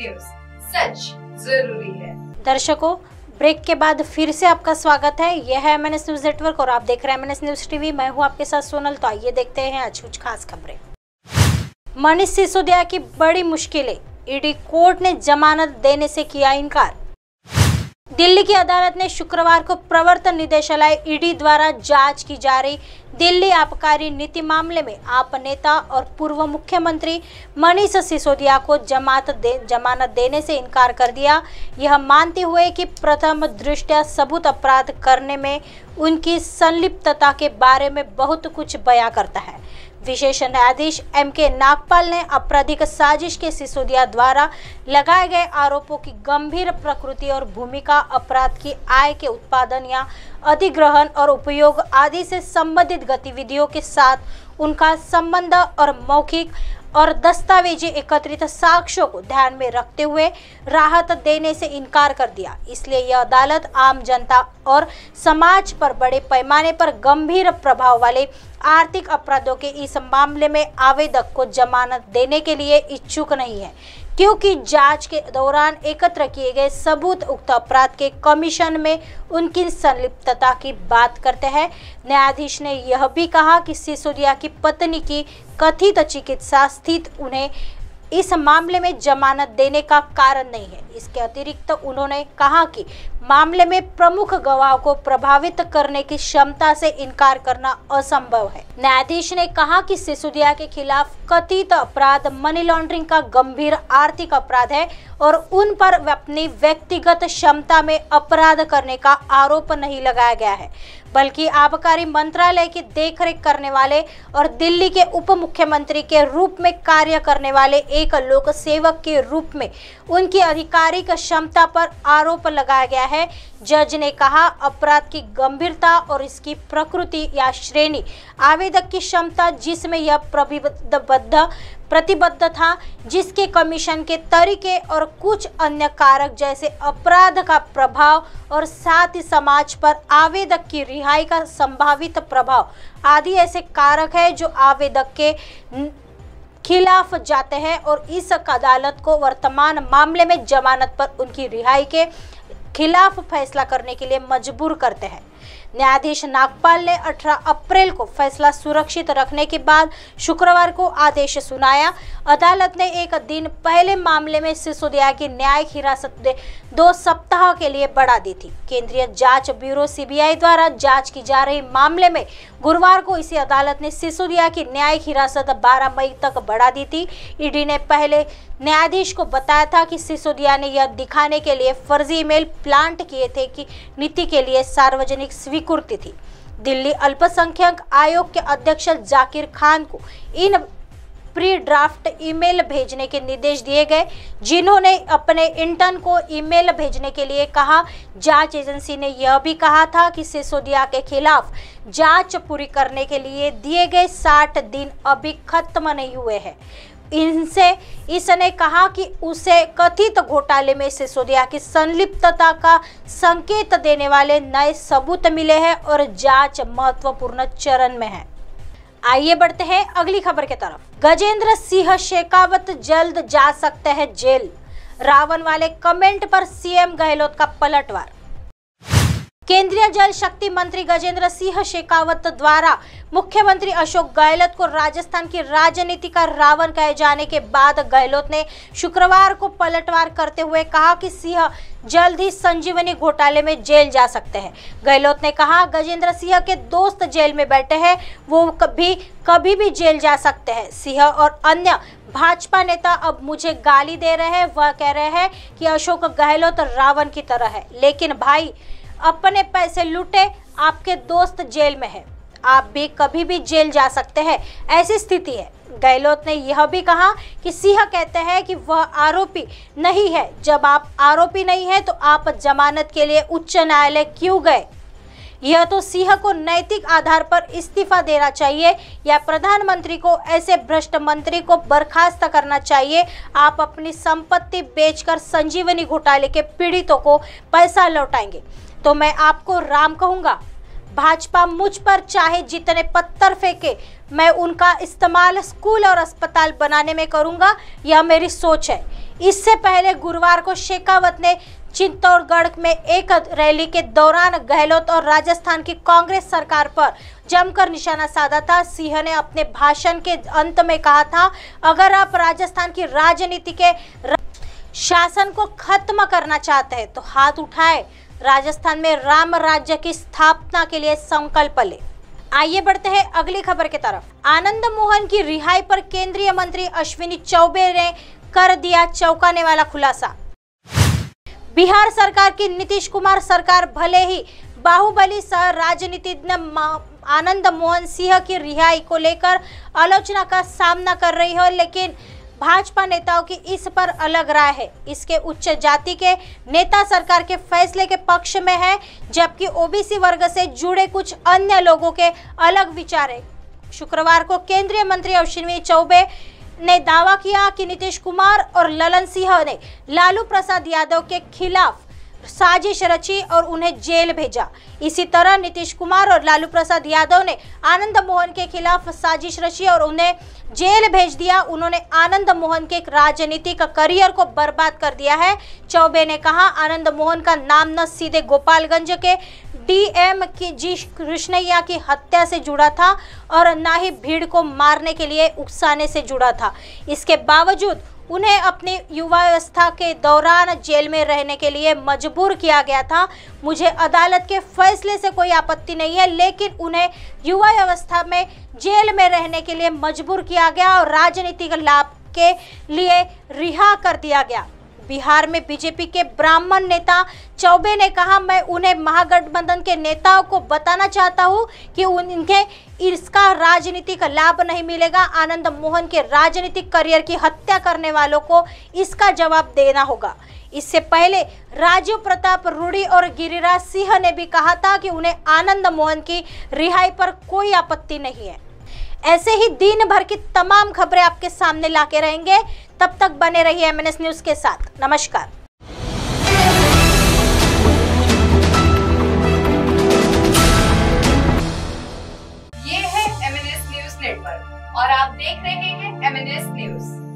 news सच जरूरी है दर्शकों ब्रेक के बाद फिर से आपका स्वागत है यह है एम न्यूज नेटवर्क और आप देख रहे हैं एम न्यूज टीवी मैं हूं आपके साथ सोनल तो आइए देखते हैं आज कुछ खास खबरें मनीष सिसोदिया की बड़ी मुश्किलें ईडी कोर्ट ने जमानत देने से किया इनकार दिल्ली की अदालत ने शुक्रवार को प्रवर्तन निदेशालय ईडी द्वारा जांच की जा रही दिल्ली आबकारी नीति मामले में आप नेता और पूर्व मुख्यमंत्री मनीष सिसोदिया को जमात दे जमानत देने से इनकार कर दिया यह मानते हुए कि प्रथम दृष्टया सबूत अपराध करने में उनकी संलिप्तता के बारे में बहुत कुछ बयां करता है विशेष न्यायाधीश एम के नागपाल ने आपराधिक साजिश के सिसोदिया द्वारा लगाए गए आरोपों की गंभीर प्रकृति और भूमिका अपराध की आय के उत्पादन या अधिग्रहण और उपयोग आदि से संबंधित गतिविधियों के साथ उनका संबंध और मौखिक और दस्तावेजी एकत्रित साक्ष्यों को ध्यान में रखते हुए राहत देने से इनकार कर दिया इसलिए यह अदालत आम जनता और समाज पर बड़े पैमाने पर गंभीर प्रभाव वाले आर्थिक अपराधों के इस मामले में आवेदक को जमानत देने के लिए इच्छुक नहीं है क्योंकि जांच के दौरान एकत्र किए गए सबूत उक्त अपराध के कमीशन में उनकी संलिप्तता की बात करते हैं न्यायाधीश ने यह भी कहा कि सिसोदिया की पत्नी की कथित चिकित्सा स्थित उन्हें इस मामले में जमानत देने का कारण नहीं है इसके अतिरिक्त उन्होंने कहा कि मामले में प्रमुख गवाह को प्रभावित करने की क्षमता से इनकार करना असंभव है न्यायाधीश ने कहा कि सिसुदिया के खिलाफ कथित अपराध मनी लॉन्ड्रिंग का गंभीर आर्थिक अपराध है और उन पर अपनी व्यक्तिगत क्षमता में अपराध करने का आरोप नहीं लगाया गया है बल्कि आबकारी मंत्रालय की देखरेख करने वाले और दिल्ली के उप मुख्यमंत्री के रूप में कार्य करने वाले एक लोक सेवक के रूप में उनकी अधिकार पारिवारिक क्षमता पर आरोप लगाया गया है जज ने कहा अपराध की गंभीरता और इसकी प्रकृति या श्रेणी आवेदक की क्षमता जिसमें यह प्रतिबद्ध प्रतिबद्ध था जिसके कमीशन के तरीके और कुछ अन्य कारक जैसे अपराध का प्रभाव और साथ ही समाज पर आवेदक की रिहाई का संभावित प्रभाव आदि ऐसे कारक है जो आवेदक के खिलाफ जाते हैं और इस अदालत को वर्तमान मामले में जमानत पर उनकी रिहाई के खिलाफ फैसला करने के लिए मजबूर करते हैं न्यायाधीश नागपाल ने 18 अप्रैल को फैसला सुरक्षित रखने के बाद शुक्रवार को आदेश सुनाया अदालत ने एक दिन पहले मामले में सिसोदिया की न्यायिक हिरासत दो सप्ताह के लिए बढ़ा दी थी केंद्रीय जांच ब्यूरो सीबीआई द्वारा जांच की जा रही मामले में गुरुवार को इसी अदालत ने सिसोदिया की न्यायिक हिरासत 12 मई तक बढ़ा दी थी ईडी ने पहले न्यायाधीश को बताया था कि सिसोदिया ने यह दिखाने के लिए फर्जी ईमेल प्लांट किए थे कि नीति के लिए सार्वजनिक स्वीकृत स्वीकृति थी दिल्ली अल्पसंख्यक आयोग के अध्यक्ष जाकिर खान को इन प्री ड्राफ्ट ईमेल भेजने के निर्देश दिए गए जिन्होंने अपने इंटर्न को ईमेल भेजने के लिए कहा जांच एजेंसी ने यह भी कहा था कि सिसोदिया के खिलाफ जांच पूरी करने के लिए दिए गए 60 दिन अभी खत्म नहीं हुए हैं इनसे इसने कहा कि उसे कथित घोटाले में सिसोदिया की संलिप्तता का संकेत देने वाले नए सबूत मिले हैं और जांच महत्वपूर्ण चरण में है आइए बढ़ते हैं अगली खबर की तरफ गजेंद्र सिंह शेखावत जल्द जा सकते हैं जेल रावण वाले कमेंट पर सीएम गहलोत का पलटवार केंद्रीय जल शक्ति मंत्री गजेंद्र सिंह शेखावत द्वारा मुख्यमंत्री अशोक गहलोत को राजस्थान की राजनीति का रावण कहे जाने के बाद गहलोत ने शुक्रवार को पलटवार करते हुए कहा कि सिंह जल्द ही संजीवनी घोटाले में जेल जा सकते हैं गहलोत ने कहा गजेंद्र सिंह के दोस्त जेल में बैठे हैं वो कभी कभी भी जेल जा सकते हैं सिंह और अन्य भाजपा नेता अब मुझे गाली दे रहे हैं वह कह रहे हैं कि अशोक गहलोत रावण की तरह है लेकिन भाई अपने पैसे लूटे आपके दोस्त जेल में है आप भी कभी भी जेल जा सकते हैं ऐसी स्थिति है गहलोत ने यह भी कहा कि सिंह कहते हैं कि वह आरोपी नहीं है जब आप आरोपी नहीं है तो आप जमानत के लिए उच्च न्यायालय क्यों गए यह तो सिंह को नैतिक आधार पर इस्तीफा देना चाहिए या प्रधानमंत्री को ऐसे भ्रष्ट मंत्री को बर्खास्त करना चाहिए आप अपनी संपत्ति बेचकर संजीवनी घोटाले के पीड़ितों को पैसा लौटाएंगे तो मैं आपको राम कहूंगा भाजपा मुझ पर चाहे जितने पत्थर फेंके मैं उनका इस्तेमाल स्कूल और अस्पताल बनाने में करूंगा यह मेरी सोच है इससे पहले गुरुवार को शेखावत ने चित्तौड़गढ़ में एक रैली के दौरान गहलोत और राजस्थान की कांग्रेस सरकार पर जमकर निशाना साधा था सिंह ने अपने भाषण के अंत में कहा था अगर आप राजस्थान की राजनीति के शासन को खत्म करना चाहते हैं तो हाथ उठाए राजस्थान में राम राज्य की स्थापना के लिए संकल्प ले आइए बढ़ते हैं अगली खबर की तरफ आनंद मोहन की रिहाई पर केंद्रीय मंत्री अश्विनी चौबे ने कर दिया चौंकाने वाला खुलासा बिहार सरकार की नीतीश कुमार सरकार भले ही बाहुबली सह राजनीतिज्ञ आनंद मोहन सिंह की रिहाई को लेकर आलोचना का सामना कर रही हो लेकिन भाजपा नेताओं की इस पर अलग राय है इसके उच्च जाति के नेता सरकार के फैसले के पक्ष में है जबकि ओबीसी वर्ग से जुड़े कुछ अन्य लोगों के अलग विचार है शुक्रवार को केंद्रीय मंत्री अश्विनी चौबे ने दावा किया कि नीतीश कुमार और ललन सिंह ने लालू प्रसाद यादव के खिलाफ साजिश रची और उन्हें जेल भेजा इसी तरह नीतीश कुमार और लालू प्रसाद यादव ने आनंद मोहन के खिलाफ साजिश रची और उन्हें जेल भेज दिया उन्होंने आनंद मोहन के राजनीतिक करियर को बर्बाद कर दिया है चौबे ने कहा आनंद मोहन का नाम न सीधे गोपालगंज के डीएम की जी कृष्णैया की हत्या से जुड़ा था और ना ही भीड़ को मारने के लिए उकसाने से जुड़ा था इसके बावजूद उन्हें अपनी युवावस्था के दौरान जेल में रहने के लिए मजबूर किया गया था मुझे अदालत के फैसले से कोई आपत्ति नहीं है लेकिन उन्हें युवा अवस्था में जेल में रहने के लिए मजबूर किया गया और राजनीतिक लाभ के लिए रिहा कर दिया गया बिहार में बीजेपी के ब्राह्मण नेता चौबे ने कहा मैं उन्हें महागठबंधन के नेताओं को बताना चाहता हूं कि उनके इसका राजनीतिक लाभ नहीं मिलेगा आनंद मोहन के राजनीतिक करियर की हत्या करने वालों को इसका जवाब देना होगा इससे पहले राजीव प्रताप रूडी और गिरिराज सिंह ने भी कहा था कि उन्हें आनंद मोहन की रिहाई पर कोई आपत्ति नहीं है ऐसे ही दिन भर की तमाम खबरें आपके सामने लाके रहेंगे तब तक बने रहिए एमएनएस न्यूज के साथ नमस्कार ये है एमएनएस न्यूज नेटवर्क और आप देख रहे हैं एमएनएस न्यूज